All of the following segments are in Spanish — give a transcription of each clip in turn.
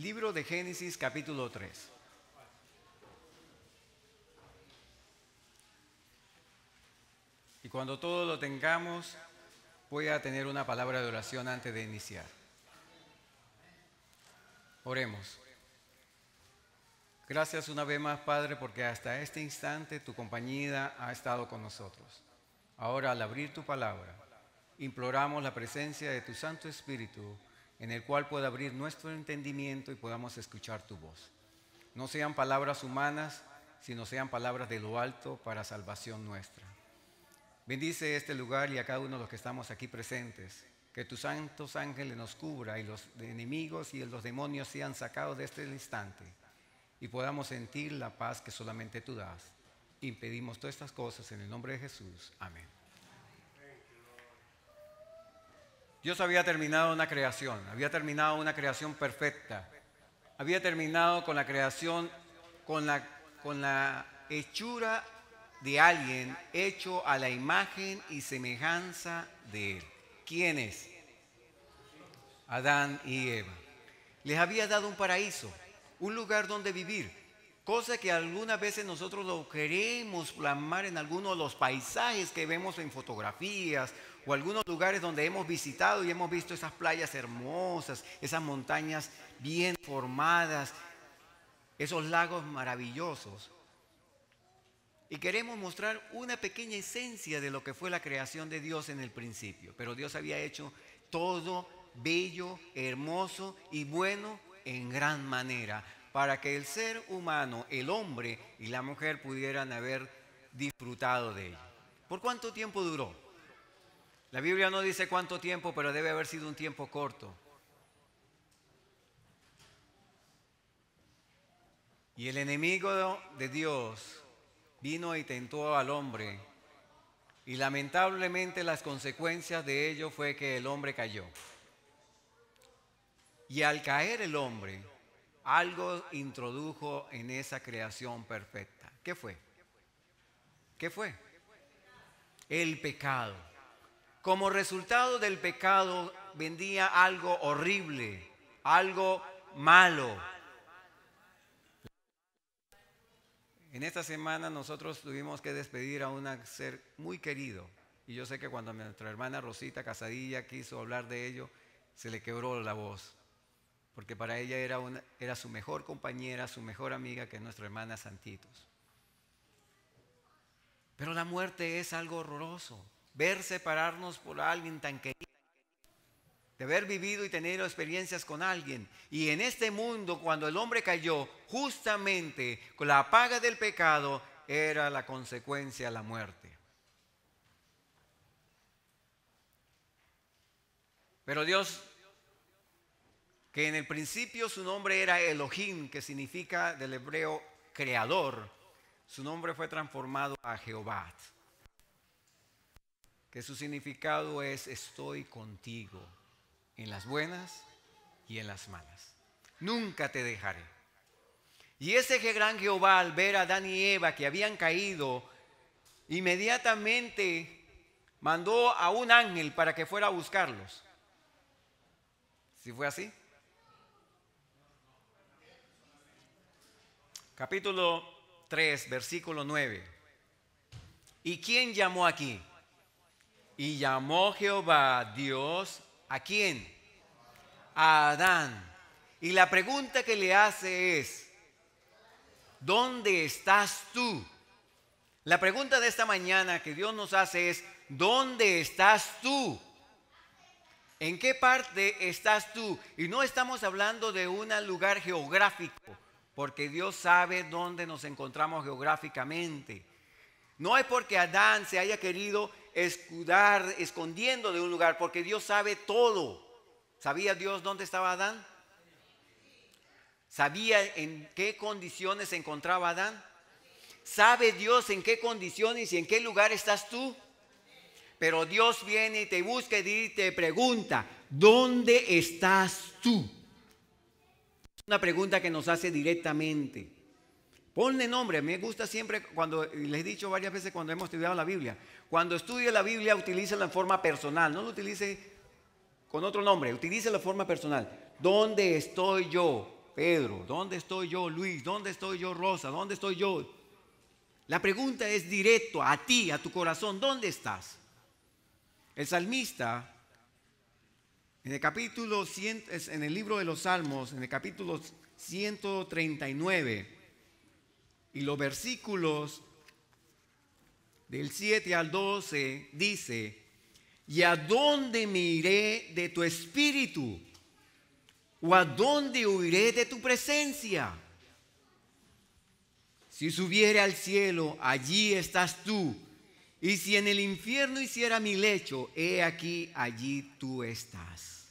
Libro de Génesis capítulo 3. Y cuando todo lo tengamos, voy a tener una palabra de oración antes de iniciar. Oremos. Gracias una vez más, Padre, porque hasta este instante tu compañía ha estado con nosotros. Ahora, al abrir tu palabra, imploramos la presencia de tu Santo Espíritu en el cual pueda abrir nuestro entendimiento y podamos escuchar tu voz. No sean palabras humanas, sino sean palabras de lo alto para salvación nuestra. Bendice este lugar y a cada uno de los que estamos aquí presentes. Que tus santos ángeles nos cubra y los enemigos y los demonios sean sacados de este instante y podamos sentir la paz que solamente tú das. Y todas estas cosas en el nombre de Jesús. Amén. Dios había terminado una creación, había terminado una creación perfecta, había terminado con la creación, con la, con la hechura de alguien hecho a la imagen y semejanza de él. ¿Quién es? Adán y Eva. Les había dado un paraíso, un lugar donde vivir, cosa que algunas veces nosotros lo queremos plasmar en algunos de los paisajes que vemos en fotografías o algunos lugares donde hemos visitado y hemos visto esas playas hermosas, esas montañas bien formadas, esos lagos maravillosos. Y queremos mostrar una pequeña esencia de lo que fue la creación de Dios en el principio, pero Dios había hecho todo bello, hermoso y bueno en gran manera para que el ser humano, el hombre y la mujer pudieran haber disfrutado de ella. ¿Por cuánto tiempo duró? La Biblia no dice cuánto tiempo, pero debe haber sido un tiempo corto. Y el enemigo de Dios vino y tentó al hombre. Y lamentablemente las consecuencias de ello fue que el hombre cayó. Y al caer el hombre, algo introdujo en esa creación perfecta. ¿Qué fue? ¿Qué fue? El pecado. Como resultado del pecado vendía algo horrible, algo malo. En esta semana nosotros tuvimos que despedir a un ser muy querido. Y yo sé que cuando nuestra hermana Rosita Casadilla quiso hablar de ello, se le quebró la voz porque para ella era, era su mejor compañera, su mejor amiga, que nuestra hermana Santitos. Pero la muerte es algo horroroso. Ver separarnos por alguien tan querido, de haber vivido y tenido experiencias con alguien. Y en este mundo, cuando el hombre cayó, justamente con la paga del pecado, era la consecuencia la muerte. Pero Dios que en el principio su nombre era Elohim, que significa del hebreo creador, su nombre fue transformado a Jehová, que su significado es estoy contigo en las buenas y en las malas. Nunca te dejaré. Y ese gran Jehová al ver a Adán y Eva que habían caído, inmediatamente mandó a un ángel para que fuera a buscarlos. ¿Si fue así? capítulo 3, versículo 9. ¿Y quién llamó aquí? Y llamó Jehová Dios a quién? A Adán. Y la pregunta que le hace es, ¿dónde estás tú? La pregunta de esta mañana que Dios nos hace es, ¿dónde estás tú? ¿En qué parte estás tú? Y no estamos hablando de un lugar geográfico porque Dios sabe dónde nos encontramos geográficamente. No es porque Adán se haya querido escudar escondiendo de un lugar, porque Dios sabe todo. ¿Sabía Dios dónde estaba Adán? ¿Sabía en qué condiciones se encontraba Adán? ¿Sabe Dios en qué condiciones y en qué lugar estás tú? Pero Dios viene y te busca y te pregunta, ¿dónde estás tú? una pregunta que nos hace directamente. Ponle nombre, me gusta siempre cuando, les he dicho varias veces cuando hemos estudiado la Biblia, cuando estudie la Biblia utilícela en forma personal, no lo utilice con otro nombre, Utilice en forma personal. ¿Dónde estoy yo, Pedro? ¿Dónde estoy yo, Luis? ¿Dónde estoy yo, Rosa? ¿Dónde estoy yo? La pregunta es directo a ti, a tu corazón, ¿dónde estás? El salmista en el capítulo en el libro de los Salmos, en el capítulo 139 y los versículos del 7 al 12 dice, ¿y a dónde me iré de tu espíritu? ¿O a dónde huiré de tu presencia? Si subiere al cielo, allí estás tú. Y si en el infierno hiciera mi lecho, he aquí, allí tú estás.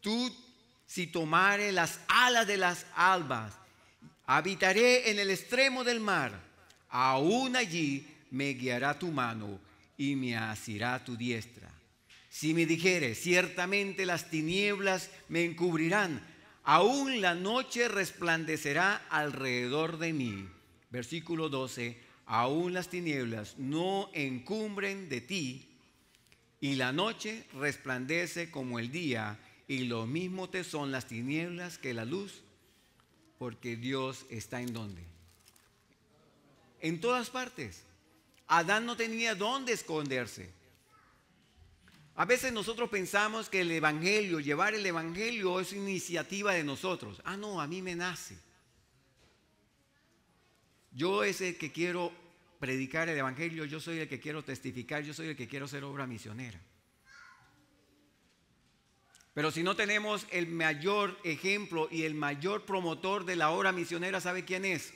Tú, si tomare las alas de las albas, habitaré en el extremo del mar. Aún allí me guiará tu mano y me asirá tu diestra. Si me dijere, ciertamente las tinieblas me encubrirán, aún la noche resplandecerá alrededor de mí. Versículo 12 aún las tinieblas no encumbren de ti, y la noche resplandece como el día, y lo mismo te son las tinieblas que la luz, porque Dios está en donde? En todas partes. Adán no tenía dónde esconderse. A veces nosotros pensamos que el Evangelio, llevar el Evangelio es iniciativa de nosotros. Ah, no, a mí me nace. Yo es el que quiero predicar el Evangelio, yo soy el que quiero testificar, yo soy el que quiero ser obra misionera. Pero si no tenemos el mayor ejemplo y el mayor promotor de la obra misionera, ¿sabe quién es?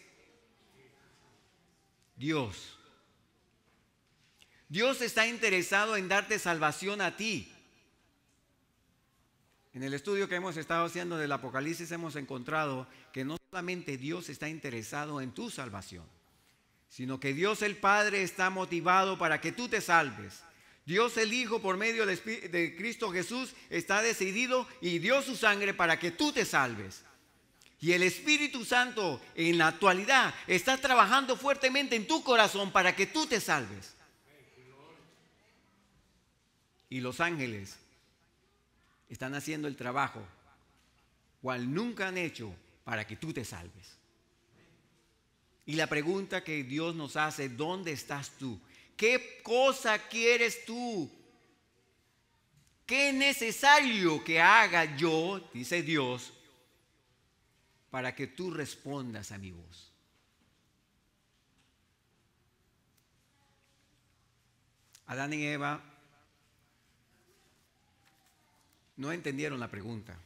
Dios. Dios está interesado en darte salvación a ti. En el estudio que hemos estado haciendo del Apocalipsis hemos encontrado que no solamente Dios está interesado en tu salvación, sino que Dios el Padre está motivado para que tú te salves. Dios el Hijo por medio de Cristo Jesús está decidido y dio su sangre para que tú te salves. Y el Espíritu Santo en la actualidad está trabajando fuertemente en tu corazón para que tú te salves. Y los ángeles están haciendo el trabajo cual nunca han hecho para que tú te salves. Y la pregunta que Dios nos hace, ¿dónde estás tú? ¿Qué cosa quieres tú? ¿Qué es necesario que haga yo, dice Dios, para que tú respondas a mi voz? Adán y Eva no entendieron la pregunta.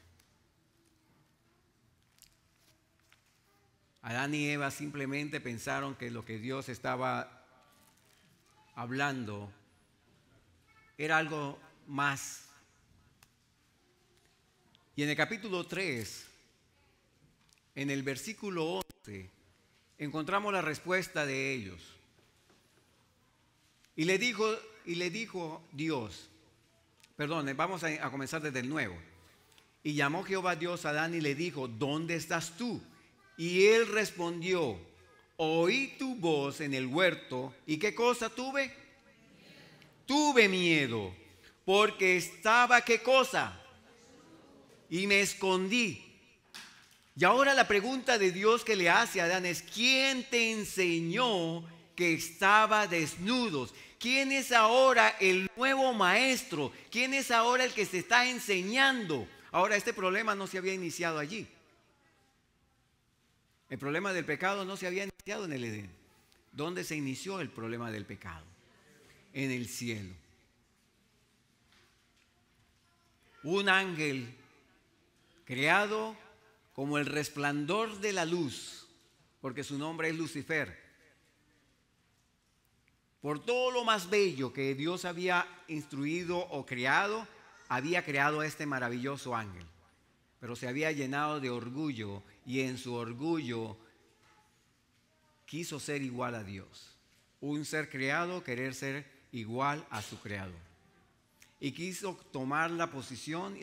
Adán y Eva simplemente pensaron que lo que Dios estaba hablando era algo más. Y en el capítulo 3, en el versículo 11, encontramos la respuesta de ellos. Y le dijo, y le dijo Dios, perdón, vamos a, a comenzar desde el nuevo. Y llamó Jehová Dios a Adán y le dijo, ¿dónde estás tú? Y él respondió, oí tu voz en el huerto y qué cosa tuve? Tuve miedo, porque estaba qué cosa? Y me escondí. Y ahora la pregunta de Dios que le hace a Adán es, ¿quién te enseñó que estaba desnudos? ¿Quién es ahora el nuevo maestro? ¿Quién es ahora el que se está enseñando? Ahora este problema no se había iniciado allí. El problema del pecado no se había iniciado en el Edén. ¿Dónde se inició el problema del pecado? En el cielo. Un ángel creado como el resplandor de la luz, porque su nombre es Lucifer. Por todo lo más bello que Dios había instruido o creado, había creado a este maravilloso ángel, pero se había llenado de orgullo y en su orgullo quiso ser igual a Dios. Un ser creado, querer ser igual a su creador. Y quiso tomar la posición y,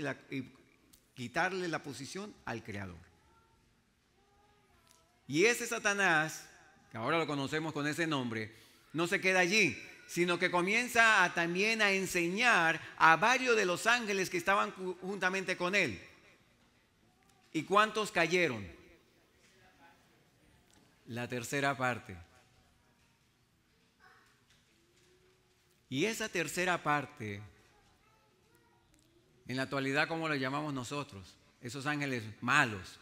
quitarle la posición al creador. Y ese Satanás, que ahora lo conocemos con ese nombre, no se queda allí, sino que comienza a, también a enseñar a varios de los ángeles que estaban juntamente con él. ¿Y cuántos cayeron? la tercera parte. Y esa tercera parte, en la actualidad como lo llamamos nosotros, esos ángeles malos,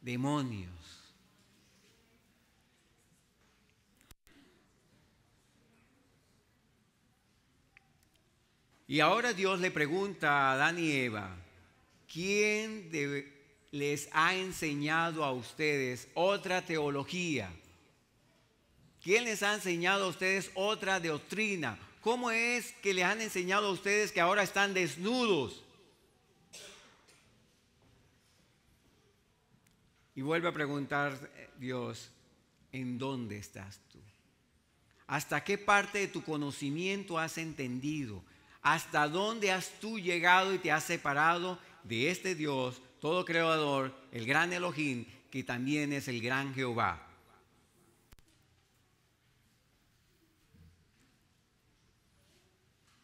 demonios, Y ahora Dios le pregunta a Adán y Eva, ¿quién debe les ha enseñado a ustedes otra teología? ¿Quién les ha enseñado a ustedes otra doctrina? ¿Cómo es que les han enseñado a ustedes que ahora están desnudos? Y vuelve a preguntar eh, Dios, ¿en dónde estás tú? ¿Hasta qué parte de tu conocimiento has entendido? ¿Hasta dónde has tú llegado y te has separado de este Dios todo creador, el gran Elohim, que también es el gran Jehová.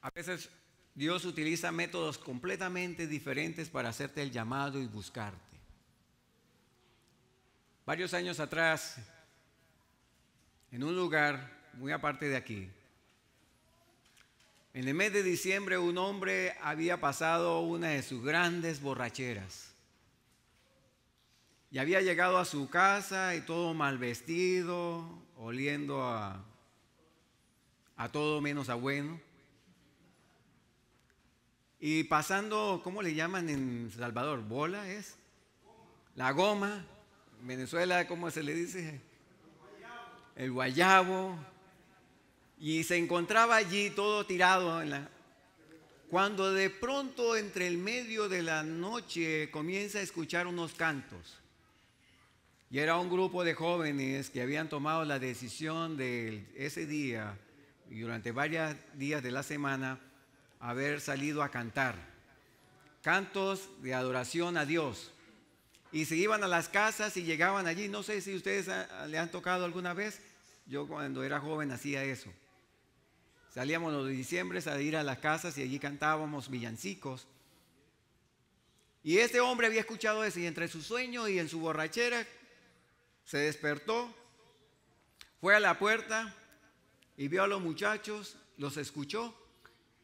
A veces Dios utiliza métodos completamente diferentes para hacerte el llamado y buscarte. Varios años atrás, en un lugar muy aparte de aquí, en el mes de diciembre un hombre había pasado una de sus grandes borracheras. Y había llegado a su casa y todo mal vestido, oliendo a, a todo menos a bueno. Y pasando, ¿cómo le llaman en Salvador? ¿Bola es? La goma. En Venezuela, ¿cómo se le dice? El guayabo. Y se encontraba allí todo tirado la, cuando de pronto entre el medio de la noche comienza a escuchar unos cantos. Y era un grupo de jóvenes que habían tomado la decisión de ese día y durante varios días de la semana haber salido a cantar. Cantos de adoración a Dios. Y se iban a las casas y llegaban allí. No sé si ustedes le han tocado alguna vez. Yo cuando era joven hacía eso. Salíamos los diciembre a ir a las casas y allí cantábamos villancicos. Y este hombre había escuchado eso y entre su sueño y en su borrachera se despertó, fue a la puerta y vio a los muchachos, los escuchó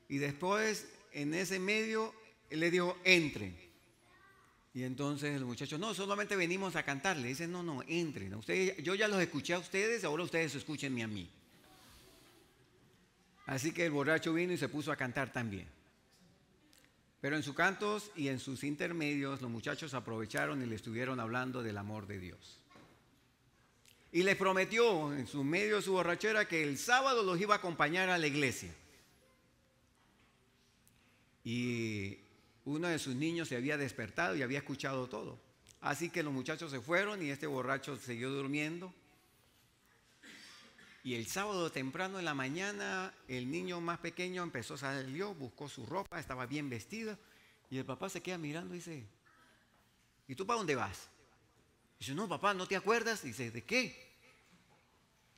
y después en ese medio le dijo, entren. Y entonces los muchachos, no, solamente venimos a cantar. Le dicen, no, no, entren. Ustedes, yo ya los escuché a ustedes, ahora ustedes escúchenme a mí. Así que el borracho vino y se puso a cantar también. Pero en sus cantos y en sus intermedios los muchachos aprovecharon y le estuvieron hablando del amor de Dios. Y les prometió en su medio de su borrachera que el sábado los iba a acompañar a la iglesia. Y uno de sus niños se había despertado y había escuchado todo. Así que los muchachos se fueron y este borracho siguió durmiendo. Y el sábado temprano en la mañana el niño más pequeño empezó, a salir, buscó su ropa, estaba bien vestido. Y el papá se queda mirando y dice, ¿y tú para dónde vas? Dice, no, papá, ¿no te acuerdas? Dice, ¿de qué?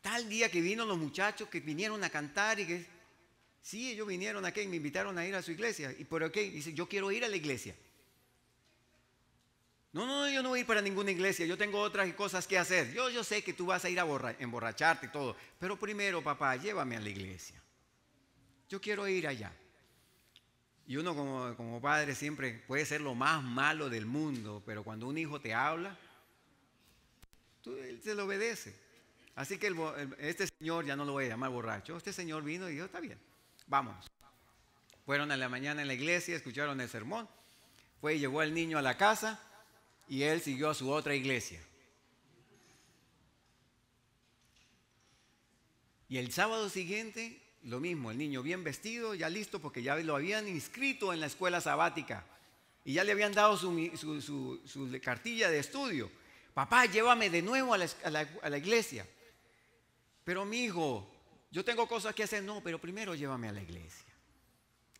Tal día que vino los muchachos que vinieron a cantar y que... Sí, ellos vinieron aquí y me invitaron a ir a su iglesia. ¿Y por qué? Dice, yo quiero ir a la iglesia. No, no, yo no voy a ir para ninguna iglesia, yo tengo otras cosas que hacer. Yo, yo sé que tú vas a ir a emborracharte y todo, pero primero, papá, llévame a la iglesia. Yo quiero ir allá. Y uno como, como padre siempre puede ser lo más malo del mundo, pero cuando un hijo te habla, él se lo obedece. Así que este señor, ya no lo voy a llamar borracho, este señor vino y dijo, está bien, vamos. Fueron a la mañana en la iglesia, escucharon el sermón, fue y llevó al niño a la casa y él siguió a su otra iglesia. Y el sábado siguiente, lo mismo, el niño bien vestido, ya listo, porque ya lo habían inscrito en la escuela sabática y ya le habían dado su, su, su, su cartilla de estudio papá, llévame de nuevo a la, iglesia. Pero mi hijo, yo tengo cosas que hacer, no, pero primero llévame a la iglesia.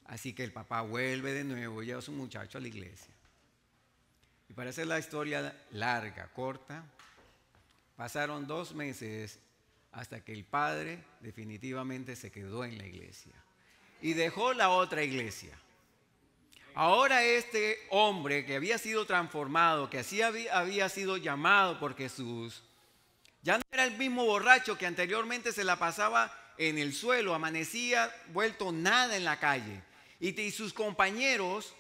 Así que el papá vuelve de nuevo, lleva a su muchacho a la iglesia. Y para hacer la historia larga, corta, pasaron dos meses hasta que el padre definitivamente se quedó en la iglesia y dejó la otra iglesia. Ahora este hombre que había sido transformado, que así había sido llamado por Jesús, ya no era el mismo borracho que anteriormente se la pasaba en el suelo, amanecía vuelto nada en la calle. Y, y sus compañeros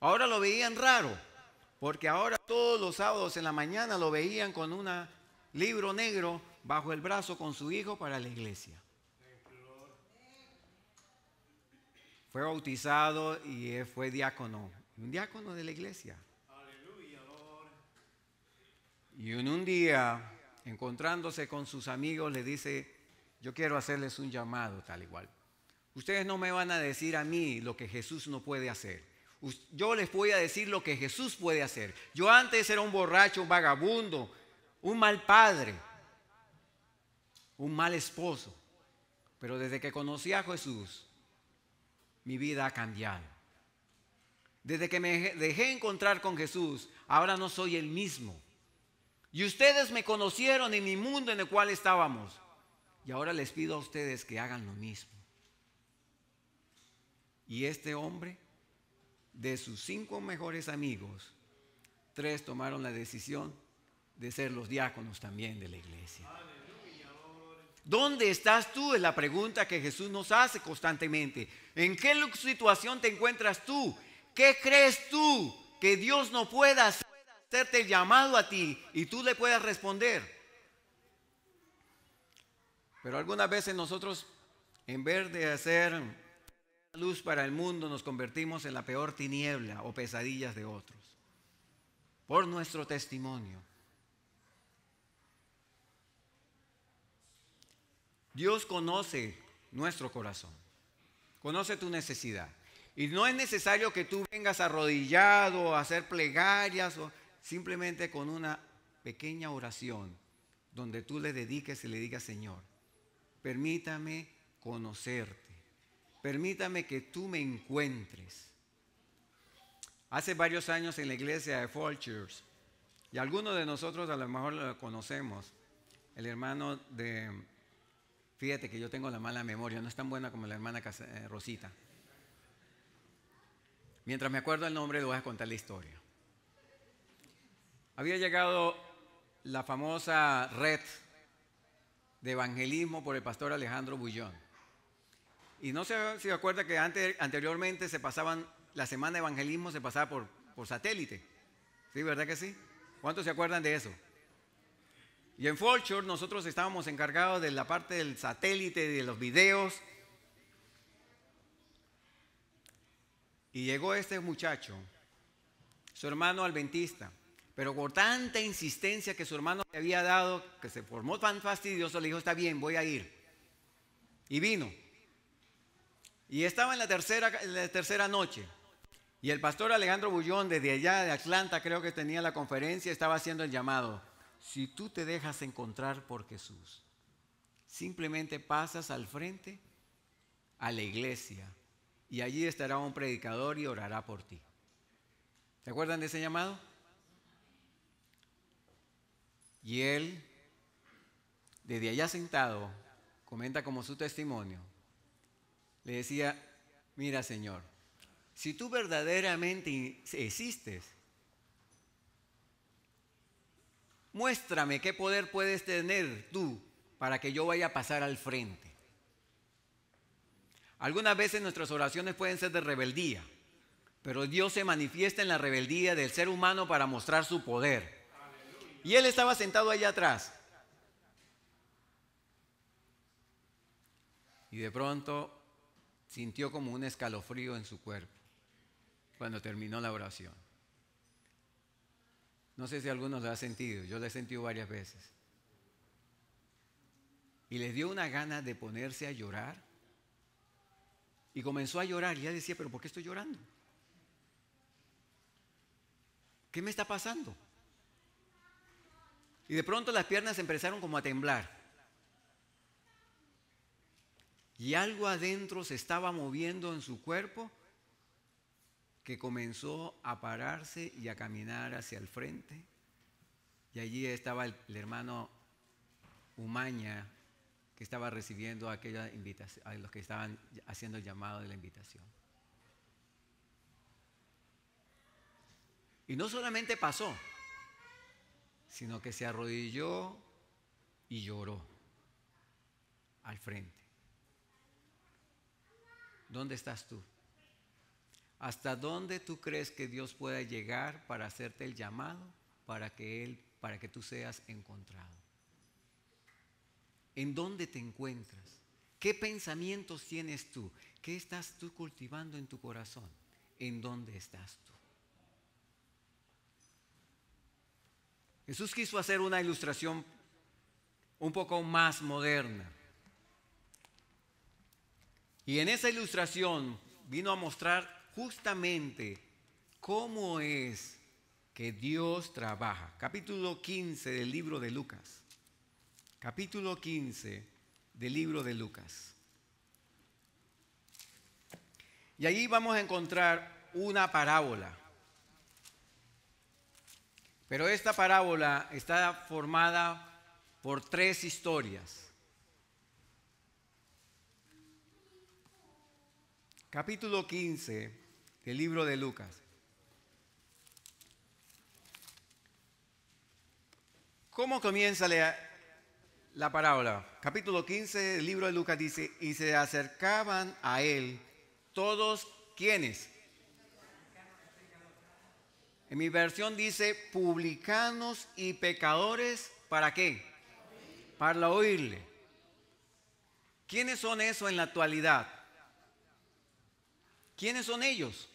ahora lo veían raro, porque ahora todos los sábados en la mañana lo veían con un libro negro bajo el brazo con su hijo para la iglesia. fue bautizado y fue diácono, un diácono de la iglesia. Aleluya, Y en un día, encontrándose con sus amigos, le dice, yo quiero hacerles un llamado tal igual. Ustedes no me van a decir a mí lo que Jesús no puede hacer. Yo les voy a decir lo que Jesús puede hacer. Yo antes era un borracho, un vagabundo, un mal padre, un mal esposo. Pero desde que conocí a Jesús, mi vida ha cambiado. Desde que me dejé encontrar con Jesús, ahora no soy el mismo. Y ustedes me conocieron en mi mundo en el cual estábamos. Y ahora les pido a ustedes que hagan lo mismo. Y este hombre, de sus cinco mejores amigos, tres tomaron la decisión de ser los diáconos también de la iglesia. ¿Dónde estás tú? Es la pregunta que Jesús nos hace constantemente. ¿En qué situación te encuentras tú? ¿Qué crees tú que Dios no pueda hacerte el llamado a ti y tú le puedas responder? Pero algunas veces nosotros, en vez de hacer luz para el mundo, nos convertimos en la peor tiniebla o pesadillas de otros. Por nuestro testimonio Dios conoce nuestro corazón, conoce tu necesidad. Y no es necesario que tú vengas arrodillado a hacer plegarias, o simplemente con una pequeña oración donde tú le dediques y le digas, Señor, permítame conocerte, permítame que tú me encuentres. Hace varios años en la iglesia de Fulchers, y algunos de nosotros a lo mejor lo conocemos, el hermano de Fíjate que yo tengo la mala memoria, no es tan buena como la hermana eh, Rosita. Mientras me acuerdo el nombre, le voy a contar la historia. Había llegado la famosa red de evangelismo por el pastor Alejandro Bullón. Y no sé si acuerda que anteriormente se pasaban, la semana de evangelismo se pasaba por, por satélite. ¿Sí, verdad que sí? ¿Cuántos se acuerdan de eso? Y en Forture nosotros estábamos encargados de la parte del satélite, de los videos. Y llegó este muchacho, su hermano adventista, pero por tanta insistencia que su hermano le había dado, que se formó tan fastidioso, le dijo, está bien, voy a ir. Y vino. Y estaba en la tercera, en la tercera noche. Y el pastor Alejandro Bullón, desde allá de Atlanta, creo que tenía la conferencia, estaba haciendo el llamado si tú te dejas encontrar por Jesús, simplemente pasas al frente a la iglesia y allí estará un predicador y orará por ti. ¿Te acuerdan de ese llamado? Y él, desde allá sentado, comenta como su testimonio, le decía, mira Señor, si tú verdaderamente existes, Muéstrame qué poder puedes tener tú para que yo vaya a pasar al frente. Algunas veces nuestras oraciones pueden ser de rebeldía, pero Dios se manifiesta en la rebeldía del ser humano para mostrar su poder. Y él estaba sentado allá atrás. Y de pronto sintió como un escalofrío en su cuerpo cuando terminó la oración. No sé si algunos lo ha sentido, yo lo he sentido varias veces. Y le dio una gana de ponerse a llorar. Y comenzó a llorar y ya decía, pero ¿por qué estoy llorando? ¿Qué me está pasando? Y de pronto las piernas empezaron como a temblar. Y algo adentro se estaba moviendo en su cuerpo que comenzó a pararse y a caminar hacia el frente. Y allí estaba el, hermano Umaña, que estaba recibiendo aquella invitación, a los que estaban haciendo el llamado de la invitación. Y no solamente pasó, sino que se arrodilló y lloró al frente. ¿Dónde estás tú? ¿Hasta dónde tú crees que Dios pueda llegar para hacerte el llamado para que él para que tú seas encontrado? ¿En dónde te encuentras? ¿Qué pensamientos tienes tú? ¿Qué estás tú cultivando en tu corazón? ¿En dónde estás tú? Jesús quiso hacer una ilustración un poco más moderna. Y en esa ilustración vino a mostrar justamente cómo es que Dios trabaja. Capítulo 15 del libro de Lucas. Capítulo 15 del libro de Lucas. Y allí vamos a encontrar una parábola. Pero esta parábola está formada por tres historias. Capítulo 15 del libro de Lucas. ¿Cómo comienza la, la parábola? Capítulo 15 del libro de Lucas dice, y se acercaban a él todos quienes. En mi versión dice, publicanos y pecadores, ¿para qué? Para oírle. ¿Quiénes son eso en la actualidad? ¿Quiénes son ellos?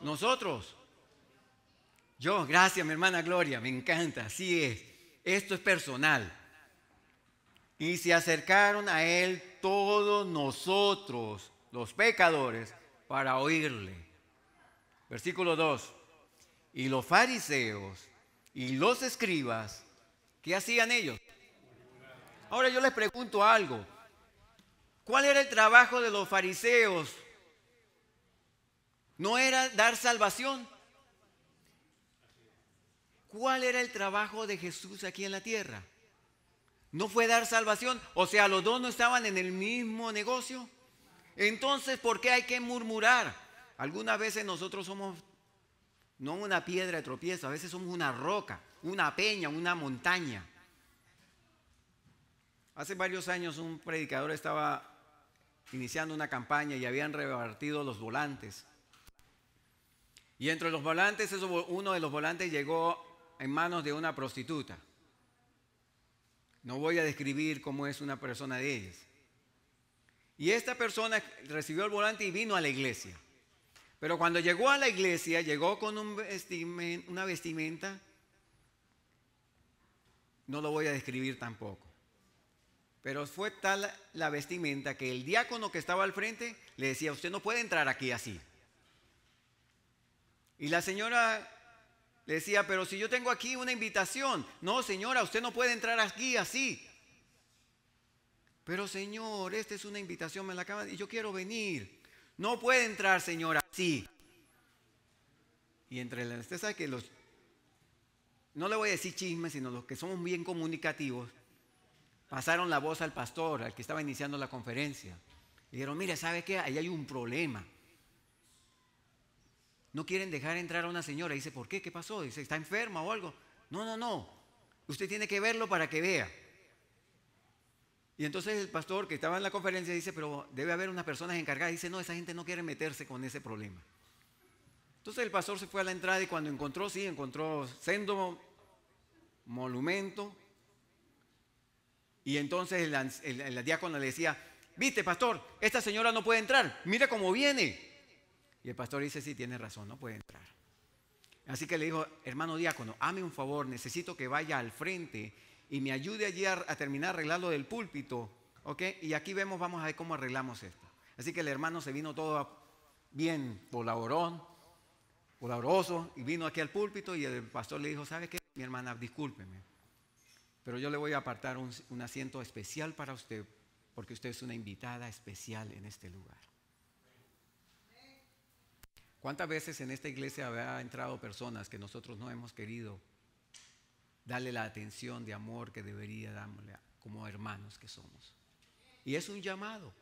Nosotros. Yo, gracias mi hermana Gloria, me encanta, así es. Esto es personal. Y se acercaron a él todos nosotros, los pecadores, para oírle. Versículo 2. Y los fariseos y los escribas, ¿qué hacían ellos? Ahora yo les pregunto algo. ¿Cuál era el trabajo de los fariseos no era dar salvación. ¿Cuál era el trabajo de Jesús aquí en la tierra? No fue dar salvación. O sea, los dos no estaban en el mismo negocio. Entonces, ¿por qué hay que murmurar? Algunas veces nosotros somos no una piedra de tropiezo, a veces somos una roca, una peña, una montaña. Hace varios años un predicador estaba iniciando una campaña y habían revertido los volantes y entre los volantes, uno de los volantes llegó en manos de una prostituta. No voy a describir cómo es una persona de ellas. Y esta persona recibió el volante y vino a la iglesia. Pero cuando llegó a la iglesia, llegó con una vestimenta, no lo voy a describir tampoco. Pero fue tal la vestimenta que el diácono que estaba al frente le decía, usted no puede entrar aquí así. Y la señora le decía, pero si yo tengo aquí una invitación, no señora, usted no puede entrar aquí así. Pero señor, esta es una invitación, me la acaban y yo quiero venir. No puede entrar señora así. Y entre las, usted que los, no le voy a decir chismes, sino los que somos bien comunicativos, pasaron la voz al pastor, al que estaba iniciando la conferencia. Y dijeron, mire, ¿sabe qué? Ahí hay un problema. No quieren dejar entrar a una señora. Dice, ¿por qué? ¿Qué pasó? Dice, ¿está enferma o algo? No, no, no. Usted tiene que verlo para que vea. Y entonces el pastor que estaba en la conferencia dice, pero debe haber unas personas encargadas. Dice, no, esa gente no quiere meterse con ese problema. Entonces el pastor se fue a la entrada y cuando encontró, sí, encontró sendo monumento. Y entonces la el, diácono le decía, viste, pastor, esta señora no puede entrar, mira cómo viene. Y el pastor dice, sí, tiene razón, no puede entrar. Así que le dijo, hermano diácono, hame un favor, necesito que vaya al frente y me ayude allí a, terminar arreglarlo del púlpito. ¿Ok? Y aquí vemos, vamos a ver cómo arreglamos esto. Así que el hermano se vino todo bien polaborón colaboroso, y vino aquí al púlpito y el pastor le dijo, ¿sabe qué? Mi hermana, discúlpeme, pero yo le voy a apartar un asiento especial para usted, porque usted es una invitada especial en este lugar. ¿Cuántas veces en esta iglesia ha entrado personas que nosotros no hemos querido darle la atención de amor que debería darle como hermanos que somos? Y es un llamado,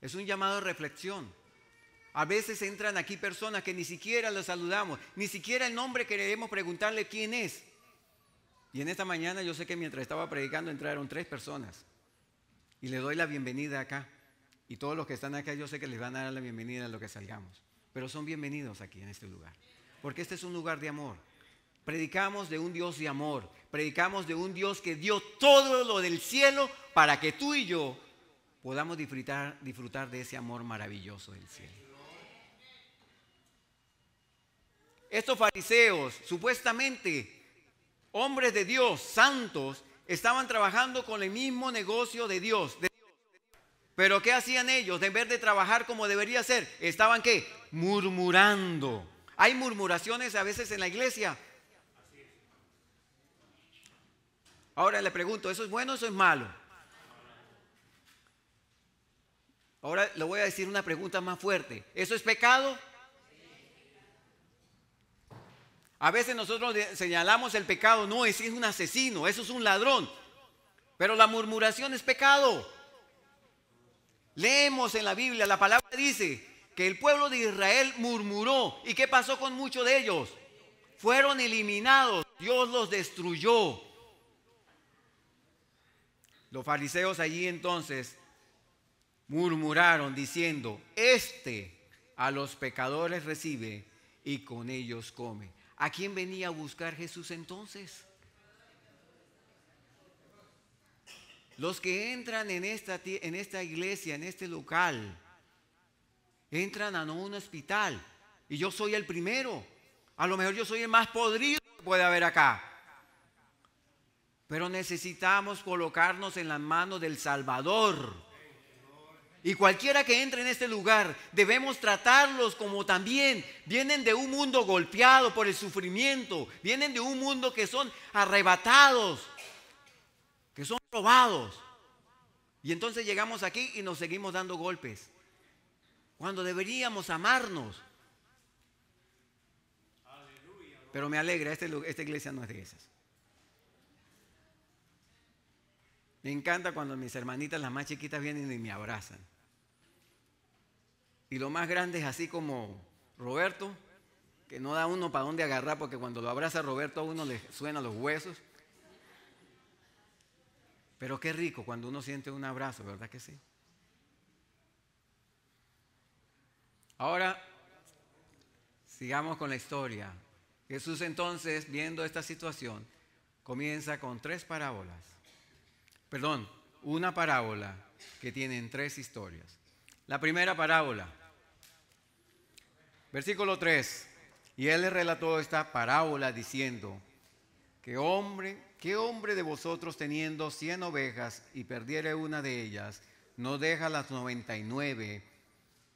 es un llamado de reflexión. A veces entran aquí personas que ni siquiera los saludamos, ni siquiera el nombre queremos preguntarle quién es. Y en esta mañana yo sé que mientras estaba predicando entraron tres personas. Y le doy la bienvenida acá. Y todos los que están acá yo sé que les van a dar la bienvenida a lo que salgamos pero son bienvenidos aquí en este lugar. Porque este es un lugar de amor. Predicamos de un Dios de amor. Predicamos de un Dios que dio todo lo del cielo para que tú y yo podamos disfrutar, disfrutar de ese amor maravilloso del cielo. Estos fariseos, supuestamente hombres de Dios, santos, estaban trabajando con el mismo negocio de Dios, pero ¿qué hacían ellos? En vez de trabajar como debería ser, estaban qué? Murmurando. Hay murmuraciones a veces en la iglesia. Ahora le pregunto, ¿eso es bueno o eso es malo? Ahora le voy a decir una pregunta más fuerte. ¿Eso es pecado? A veces nosotros señalamos el pecado, no, es un asesino, eso es un ladrón. Pero la murmuración es pecado. Leemos en la Biblia, la palabra dice que el pueblo de Israel murmuró. ¿Y qué pasó con muchos de ellos? Fueron eliminados, Dios los destruyó. Los fariseos allí entonces murmuraron diciendo, este a los pecadores recibe y con ellos come. ¿A quién venía a buscar Jesús entonces? Los que entran en esta, en esta iglesia, en este local, entran a un hospital. Y yo soy el primero. A lo mejor yo soy el más podrido que puede haber acá. Pero necesitamos colocarnos en las manos del Salvador. Y cualquiera que entre en este lugar, debemos tratarlos como también vienen de un mundo golpeado por el sufrimiento, vienen de un mundo que son arrebatados que son robados. Y entonces llegamos aquí y nos seguimos dando golpes. Cuando deberíamos amarnos. Pero me alegra, este, esta iglesia no es de esas. Me encanta cuando mis hermanitas, las más chiquitas, vienen y me abrazan. Y lo más grande es así como Roberto, que no da uno para dónde agarrar, porque cuando lo abraza Roberto a uno le suena los huesos. Pero qué rico cuando uno siente un abrazo, ¿verdad que sí? Ahora, sigamos con la historia. Jesús entonces, viendo esta situación, comienza con tres parábolas. Perdón, una parábola que tiene tres historias. La primera parábola, versículo 3. Y él le relató esta parábola diciendo que hombre ¿qué hombre de vosotros teniendo cien ovejas y perdiere una de ellas, no deja las noventa y nueve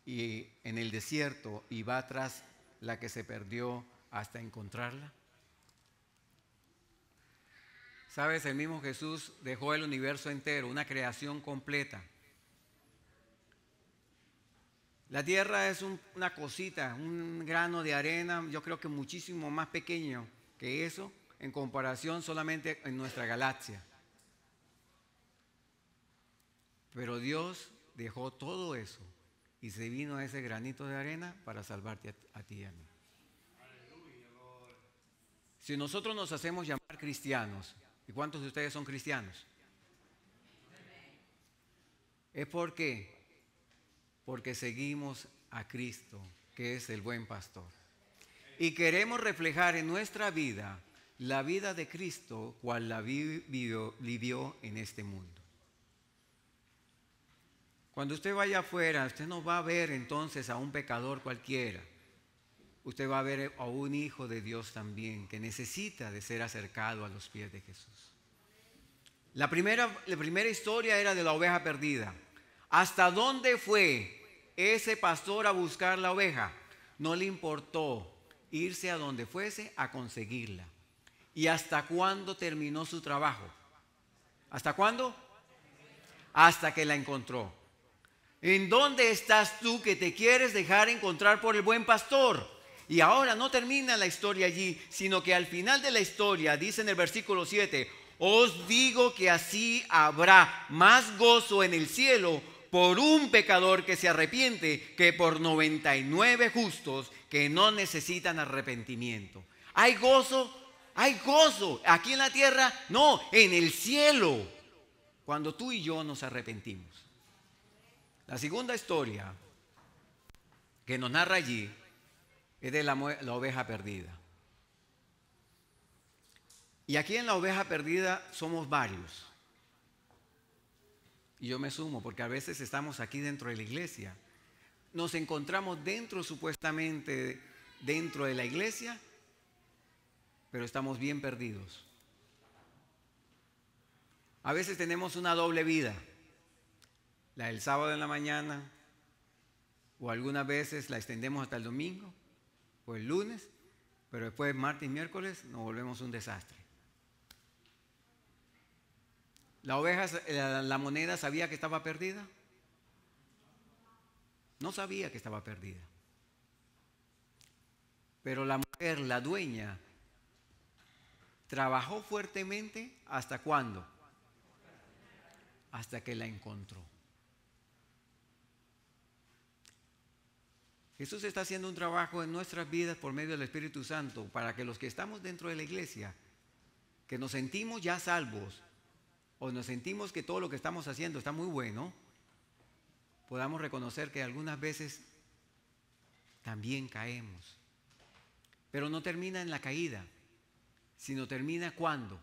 en el desierto y va tras la que se perdió hasta encontrarla? Sabes, el mismo Jesús dejó el universo entero, una creación completa. La tierra es una cosita, un grano de arena, yo creo que muchísimo más pequeño que eso, en comparación solamente en nuestra galaxia. Pero Dios dejó todo eso y se vino a ese granito de arena para salvarte a, ti y a mí. Si nosotros nos hacemos llamar cristianos, ¿y cuántos de ustedes son cristianos? ¿Es por Porque seguimos a Cristo, que es el buen pastor. Y queremos reflejar en nuestra vida la vida de Cristo cual la vivió, en este mundo. Cuando usted vaya afuera, usted no va a ver entonces a un pecador cualquiera. Usted va a ver a un hijo de Dios también que necesita de ser acercado a los pies de Jesús. La primera, la primera historia era de la oveja perdida. ¿Hasta dónde fue ese pastor a buscar la oveja? No le importó irse a donde fuese a conseguirla. ¿Y hasta cuándo terminó su trabajo? ¿Hasta cuándo? Hasta que la encontró. ¿En dónde estás tú que te quieres dejar encontrar por el buen pastor? Y ahora no termina la historia allí, sino que al final de la historia, dice en el versículo 7, os digo que así habrá más gozo en el cielo por un pecador que se arrepiente que por 99 justos que no necesitan arrepentimiento. Hay gozo hay gozo. Aquí en la tierra, no, en el cielo. Cuando tú y yo nos arrepentimos. La segunda historia que nos narra allí es de la, la oveja perdida. Y aquí en la oveja perdida somos varios. Y yo me sumo, porque a veces estamos aquí dentro de la iglesia. Nos encontramos dentro, supuestamente, dentro de la iglesia, pero estamos bien perdidos. A veces tenemos una doble vida, la del sábado en la mañana, o algunas veces la extendemos hasta el domingo o el lunes, pero después martes y miércoles nos volvemos un desastre. ¿La oveja, la, moneda sabía que estaba perdida? No sabía que estaba perdida. Pero la mujer, la dueña, Trabajó fuertemente hasta cuándo? Hasta que la encontró. Jesús está haciendo un trabajo en nuestras vidas por medio del Espíritu Santo para que los que estamos dentro de la iglesia, que nos sentimos ya salvos, o nos sentimos que todo lo que estamos haciendo está muy bueno, podamos reconocer que algunas veces también caemos. Pero no termina en la caída sino termina cuando?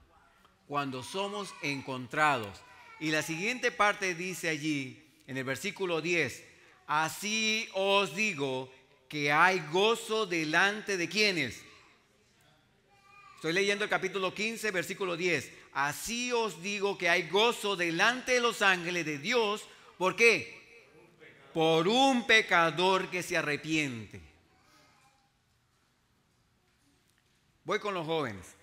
Cuando somos encontrados. Y la siguiente parte dice allí, en el versículo 10, así os digo que hay gozo delante de quienes. Estoy leyendo el capítulo 15, versículo 10. Así os digo que hay gozo delante de los ángeles de Dios. ¿Por qué? Por un pecador que se arrepiente. Voy con los jóvenes.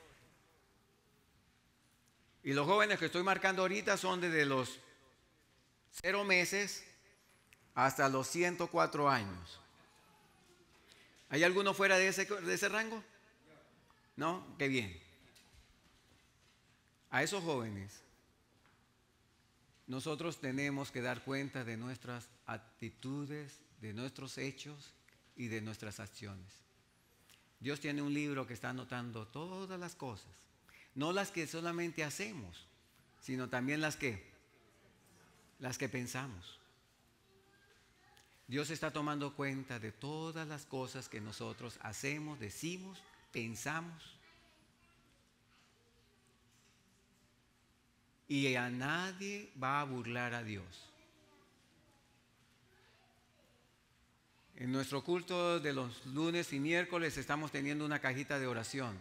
Y los jóvenes que estoy marcando ahorita son desde los cero meses hasta los 104 años. ¿Hay alguno fuera de ese, de ese rango? No, qué bien. A esos jóvenes, nosotros tenemos que dar cuenta de nuestras actitudes, de nuestros hechos y de nuestras acciones. Dios tiene un libro que está anotando todas las cosas. No las que solamente hacemos, sino también las que las que pensamos. Dios está tomando cuenta de todas las cosas que nosotros hacemos, decimos, pensamos. Y a nadie va a burlar a Dios. En nuestro culto de los lunes y miércoles estamos teniendo una cajita de oración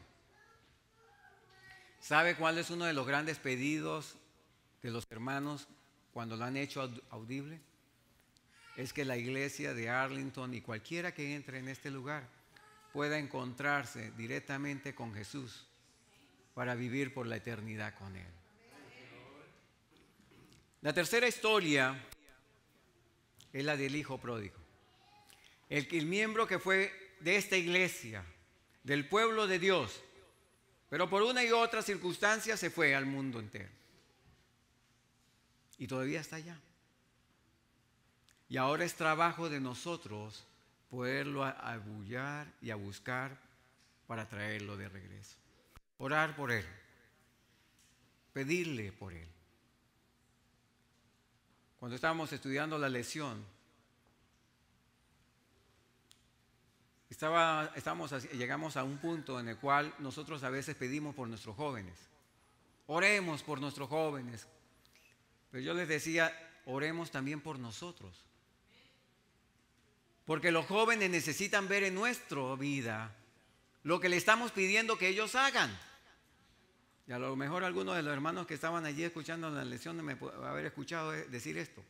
¿Sabe cuál es uno de los grandes pedidos de los hermanos cuando lo han hecho audible? Es que la iglesia de Arlington y cualquiera que entre en este lugar pueda encontrarse directamente con Jesús para vivir por la eternidad con Él. La tercera historia es la del Hijo Pródigo. El, el miembro que fue de esta iglesia, del pueblo de Dios, pero por una y otra circunstancia se fue al mundo entero. Y todavía está allá. Y ahora es trabajo de nosotros poderlo abullar y a buscar para traerlo de regreso. Orar por él. Pedirle por él. Cuando estábamos estudiando la lesión, Estaba, estamos, llegamos a un punto en el cual nosotros a veces pedimos por nuestros jóvenes. Oremos por nuestros jóvenes. Pero yo les decía, oremos también por nosotros. Porque los jóvenes necesitan ver en nuestra vida lo que le estamos pidiendo que ellos hagan. Y a lo mejor algunos de los hermanos que estaban allí escuchando la lección me haber escuchado eh, decir esto.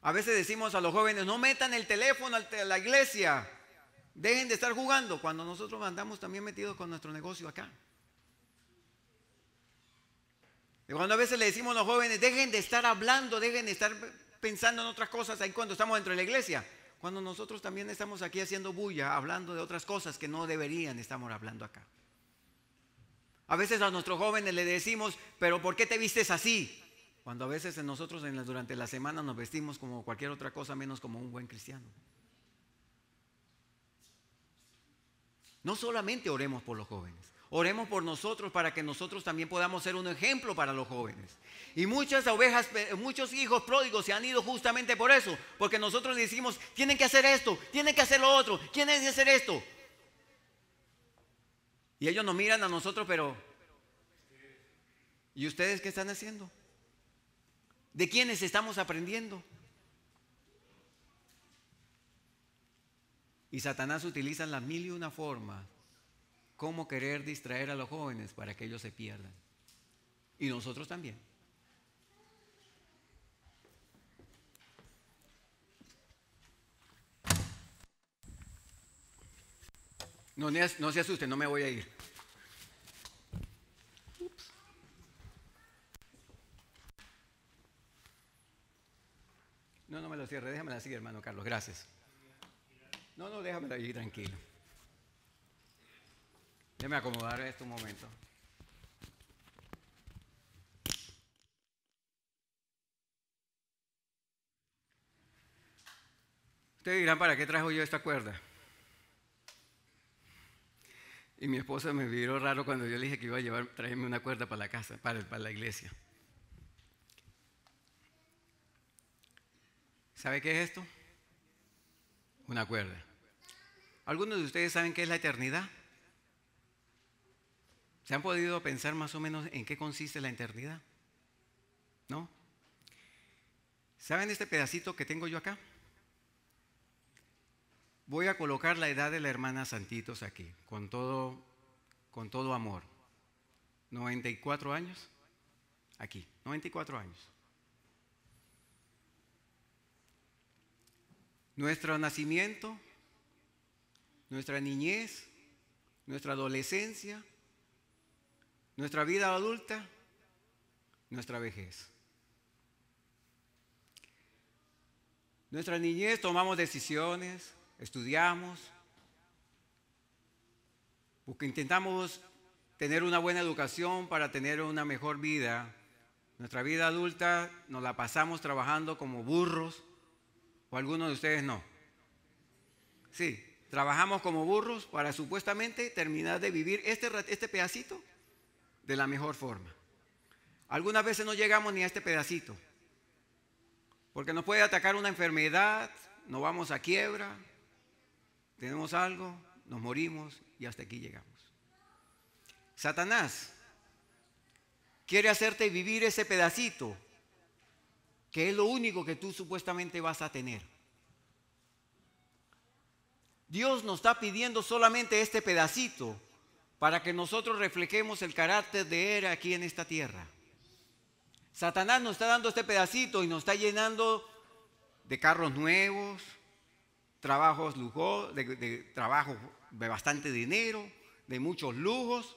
A veces decimos a los jóvenes, no metan el teléfono a la iglesia. Dejen de estar jugando cuando nosotros andamos también metidos con nuestro negocio acá. Y cuando a veces le decimos a los jóvenes, dejen de estar hablando, dejen de estar pensando en otras cosas ahí cuando estamos dentro de la iglesia. Cuando nosotros también estamos aquí haciendo bulla, hablando de otras cosas que no deberían estamos hablando acá. A veces a nuestros jóvenes le decimos, pero ¿por qué te vistes así? Cuando a veces nosotros durante la semana nos vestimos como cualquier otra cosa menos como un buen cristiano. No solamente oremos por los jóvenes, oremos por nosotros para que nosotros también podamos ser un ejemplo para los jóvenes. Y muchas ovejas, eh, muchos hijos pródigos se han ido justamente por eso, porque nosotros decimos, tienen que hacer esto, tienen que hacer lo otro, tienen que hacer esto. Y ellos nos miran a nosotros, pero ¿y ustedes qué están haciendo? ¿De quiénes estamos aprendiendo? Y Satanás utiliza la mil y una forma cómo querer distraer a los jóvenes para que ellos se pierdan. Y nosotros también. No, se asuste no me voy a ir. No, no me lo cierre, déjame siguiente, hermano Carlos, gracias. No, no, déjame allí tranquilo. Déjame acomodar esto un momento. Ustedes dirán, ¿para qué trajo yo esta cuerda? Y mi esposa me miró raro cuando yo le dije que iba a llevar, traerme una cuerda para la casa, para, para la iglesia. ¿Sabe qué es esto? Una cuerda. ¿Algunos de ustedes saben qué es la eternidad? ¿Se han podido pensar más o menos en qué consiste la eternidad? ¿No? ¿Saben este pedacito que tengo yo acá? Voy a colocar la edad de la hermana Santitos aquí, con todo, con todo amor. 94 años, aquí, 94 años. Nuestro nacimiento, nuestra niñez, nuestra adolescencia, nuestra vida adulta, nuestra vejez. Nuestra niñez tomamos decisiones, estudiamos, porque intentamos tener una buena educación para tener una mejor vida. Nuestra vida adulta nos la pasamos trabajando como burros algunos de ustedes no? Sí, trabajamos como burros para supuestamente terminar de vivir este, este pedacito de la mejor forma. Algunas veces no llegamos ni a este pedacito, porque nos puede atacar una enfermedad, nos vamos a quiebra, tenemos algo, nos morimos y hasta aquí llegamos. Satanás quiere hacerte vivir ese pedacito que es lo único que tú supuestamente vas a tener. Dios nos está pidiendo solamente este pedacito para que nosotros reflejemos el carácter de Él aquí en esta tierra. Satanás nos está dando este pedacito y nos está llenando de carros nuevos, trabajos lujosos, de, de trabajo de bastante dinero, de muchos lujos,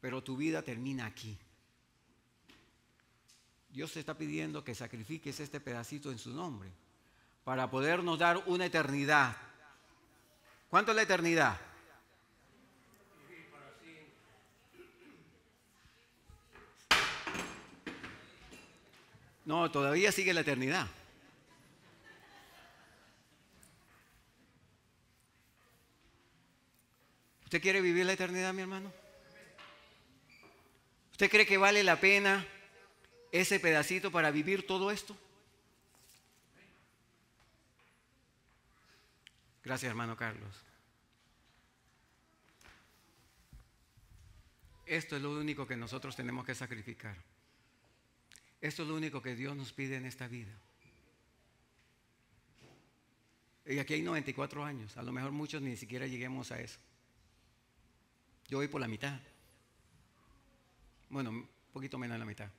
pero tu vida termina aquí. Dios te está pidiendo que sacrifiques este pedacito en su nombre para podernos dar una eternidad. ¿Cuánto es la eternidad? No, todavía sigue la eternidad. ¿Usted quiere vivir la eternidad, mi hermano? ¿Usted cree que vale la pena ese pedacito para vivir todo esto? Gracias, hermano Carlos. Esto es lo único que nosotros tenemos que sacrificar. Esto es lo único que Dios nos pide en esta vida. Y aquí hay 94 años. A lo mejor muchos ni siquiera lleguemos a eso. Yo voy por la mitad. Bueno, un poquito menos de la mitad.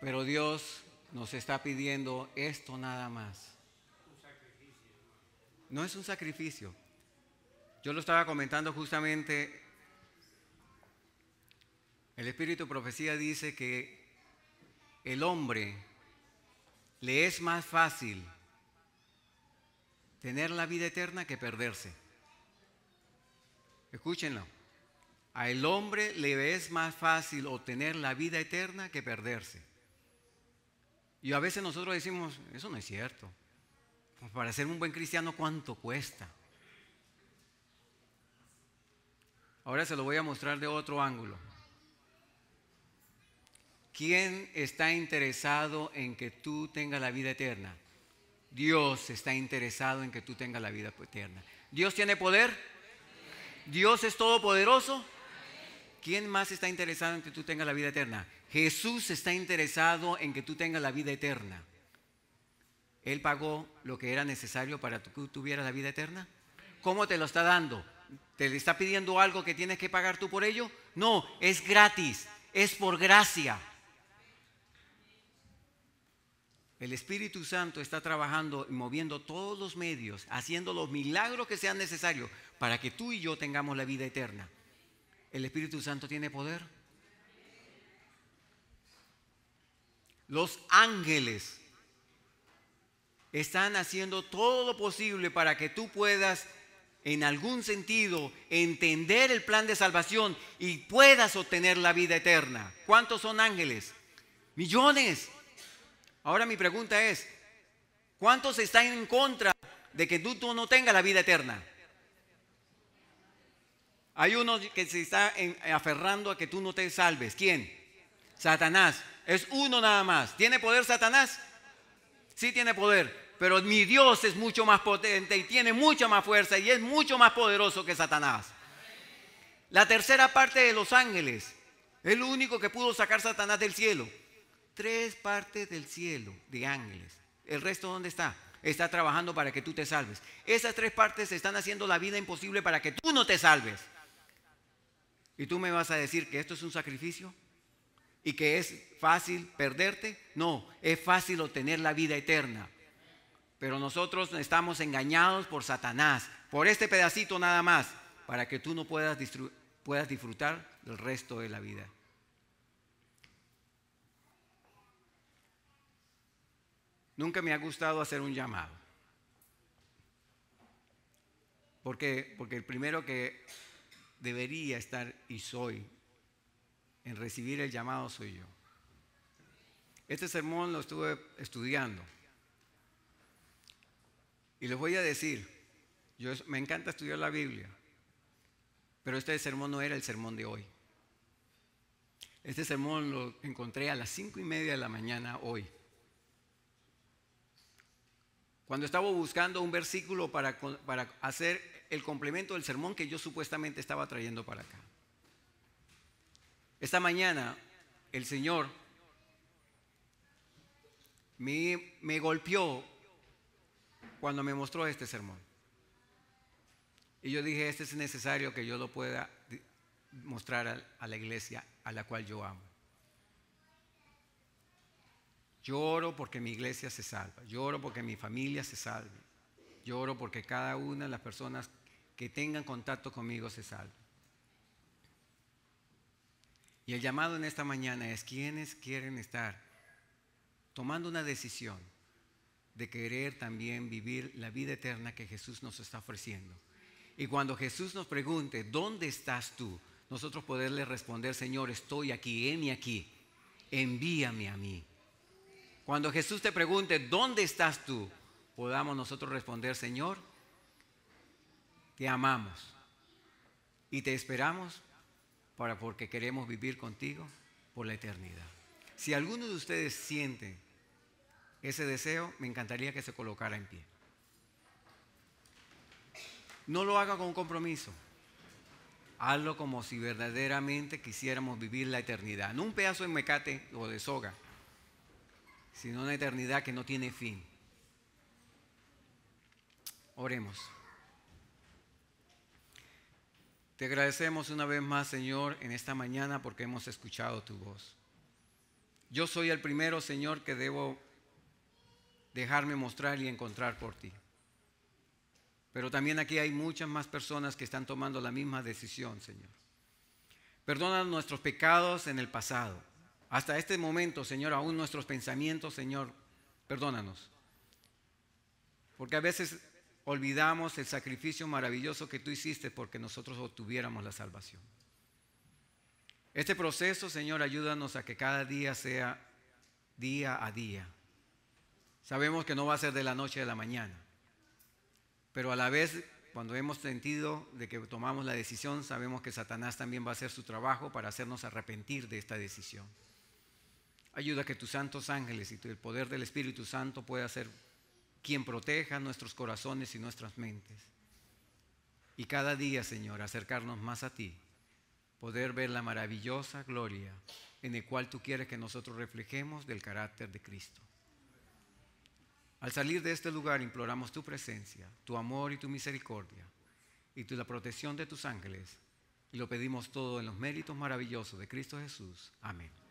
Pero Dios nos está pidiendo esto nada más. No es un sacrificio. Yo lo estaba comentando justamente. El Espíritu Profecía dice que el hombre le es más fácil tener la vida eterna que perderse. Escúchenlo. Al hombre le es más fácil obtener la vida eterna que perderse. Y a veces nosotros decimos, eso no es cierto. para ser un buen cristiano, ¿cuánto cuesta? Ahora se lo voy a mostrar de otro ángulo. ¿Quién está interesado en que tú tengas la vida eterna? Dios está interesado en que tú tengas la vida eterna. ¿Dios tiene poder? Dios es todopoderoso. ¿Quién más está interesado en que tú tengas la vida eterna? Jesús está interesado en que tú tengas la vida eterna. Él pagó lo que era necesario para que tú tuvieras la vida eterna. ¿Cómo te lo está dando? ¿Te está pidiendo algo que tienes que pagar tú por ello? No, es gratis, es por gracia. El Espíritu Santo está trabajando y moviendo todos los medios, haciendo los milagros que sean necesarios para que tú y yo tengamos la vida eterna. ¿El Espíritu Santo tiene poder? Los ángeles están haciendo todo lo posible para que tú puedas, en algún sentido, entender el plan de salvación y puedas obtener la vida eterna. ¿Cuántos son ángeles? Millones. Ahora mi pregunta es, ¿cuántos están en contra de que tú, tú no tengas la vida eterna? Hay uno que se está aferrando a que tú no te salves. ¿Quién? Satanás. Es uno nada más. ¿Tiene poder Satanás? Sí tiene poder. Pero mi Dios es mucho más potente y tiene mucha más fuerza y es mucho más poderoso que Satanás. La tercera parte de los ángeles. el único que pudo sacar Satanás del cielo. Tres partes del cielo de ángeles. ¿El resto dónde está? Está trabajando para que tú te salves. Esas tres partes están haciendo la vida imposible para que tú no te salves. ¿Y tú me vas a decir que esto es un sacrificio? ¿Y que es fácil perderte? No, es fácil obtener la vida eterna. Pero nosotros estamos engañados por Satanás, por este pedacito nada más, para que tú no puedas, disfrutar del resto de la vida. Nunca me ha gustado hacer un llamado. Porque, porque el primero que debería estar y soy. En recibir el llamado soy yo. Este sermón lo estuve estudiando. Y les voy a decir, yo, me encanta estudiar la Biblia, pero este sermón no era el sermón de hoy. Este sermón lo encontré a las cinco y media de la mañana hoy. Cuando estaba buscando un versículo para, para hacer el complemento del sermón que yo supuestamente estaba trayendo para acá. Esta mañana el Señor me, golpeó cuando me mostró este sermón. Y yo dije, este es necesario que yo lo pueda mostrar a la iglesia a la cual yo amo. Lloro porque mi iglesia se salva, lloro porque mi familia se salve, yo porque cada una de las personas que tengan contacto conmigo se salve. Y el llamado en esta mañana es quienes quieren estar tomando una decisión de querer también vivir la vida eterna que Jesús nos está ofreciendo. Y cuando Jesús nos pregunte, ¿dónde estás tú? Nosotros poderle responder, Señor, estoy aquí, heme aquí, envíame a mí. Cuando Jesús te pregunte, ¿dónde estás tú? podamos nosotros responder, Señor, te amamos y te esperamos para porque queremos vivir contigo por la eternidad. Si alguno de ustedes siente ese deseo, me encantaría que se colocara en pie. No lo haga con compromiso. Hazlo como si verdaderamente quisiéramos vivir la eternidad. No un pedazo de mecate o de soga, sino una eternidad que no tiene fin. Oremos. Te agradecemos una vez más, Señor, en esta mañana porque hemos escuchado tu voz. Yo soy el primero, Señor, que debo dejarme mostrar y encontrar por ti. Pero también aquí hay muchas más personas que están tomando la misma decisión, Señor. Perdona nuestros pecados en el pasado. Hasta este momento, Señor, aún nuestros pensamientos, Señor, perdónanos. Porque a veces olvidamos el sacrificio maravilloso que tú hiciste porque nosotros obtuviéramos la salvación. Este proceso, Señor, ayúdanos a que cada día sea día a día. Sabemos que no va a ser de la noche a la mañana, pero a la vez, cuando hemos sentido de que tomamos la decisión, sabemos que Satanás también va a hacer su trabajo para hacernos arrepentir de esta decisión. Ayuda a que tus santos ángeles y el poder del Espíritu Santo pueda hacer quien proteja nuestros corazones y nuestras mentes. Y cada día, Señor, acercarnos más a ti, poder ver la maravillosa gloria en el cual tú quieres que nosotros reflejemos del carácter de Cristo. Al salir de este lugar imploramos tu presencia, tu amor y tu misericordia, y tu, la protección de tus ángeles, y lo pedimos todo en los méritos maravillosos de Cristo Jesús. Amén.